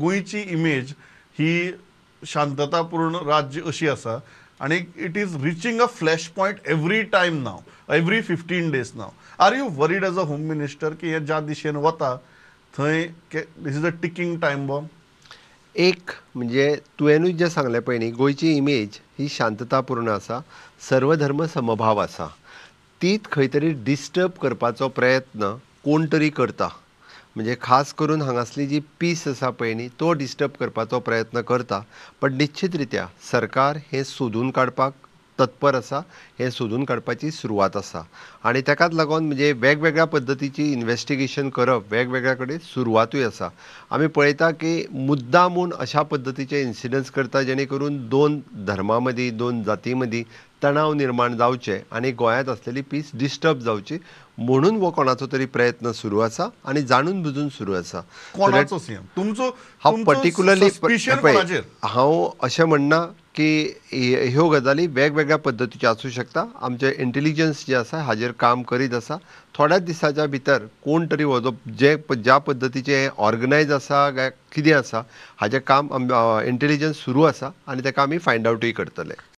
गोंयची इमेज ही शांततापूर्ण राज्य अशी आसा आणि it is reaching a flash point every time नाव एव्हरी फिफ्टीन डेज नाव are you worried as a home minister की हे ज्या दिशेन वता थंय this is a ticking time bomb एक म्हणजे तुवेंनूच जे सांगले पळय न्ही गोंयची इमेज ही शांततापूर्ण आसा सर्वधर्म समभाव आसा तीच खंय तरी डिस्टर्ब करपाचो प्रयत्न कोण तरी करता म्हणजे खास करून हांगासली जी पीस आसा पळय न्ही तो डिस्टर्ब करपाचो प्रयत्न करता पण निश्चित रित्या सरकार हें सोदून काडपाक तत्पर असा हे सोदून काडपाची सुरवात असा आणि त्याकात लागून म्हणजे वेगवेगळ्या पद्धतीची इन्व्हेस्टिगेशन करप वेगवेगळ्या कडेन सुरवातूय आसा आमी पळयता की मुद्दामून अशा पद्धतीचे इन्सिडंट्स करता जेणेकरून दोन धर्मा दोन जाती तणाव निर्माण जावचे आणि गोयात असलेली पीस डिस्टर्ब जावची म्हणून हो कोणाचो तरी प्रयत्न सुरू असा आणि जाणून बुजून सुरू आसा तुमचो हांव पर्टिक्युलरली हांव अशें म्हणना की ह्यो गजाली वेगवेगळ्या पद्दतीच्यो आसूं शकता आमचे इंटेलिजन्स जे आसा हाजेर काम करीत आसा थोड्याच दिसाच्या भितर कोण तरी हो जो जे ज्या पद्धतीचे ऑर्गनायज आसा काय कितें आसा हाजें काम इंटेलिजन्स सुरू आसा आनी ताका आमी फायंड आवटूय करतले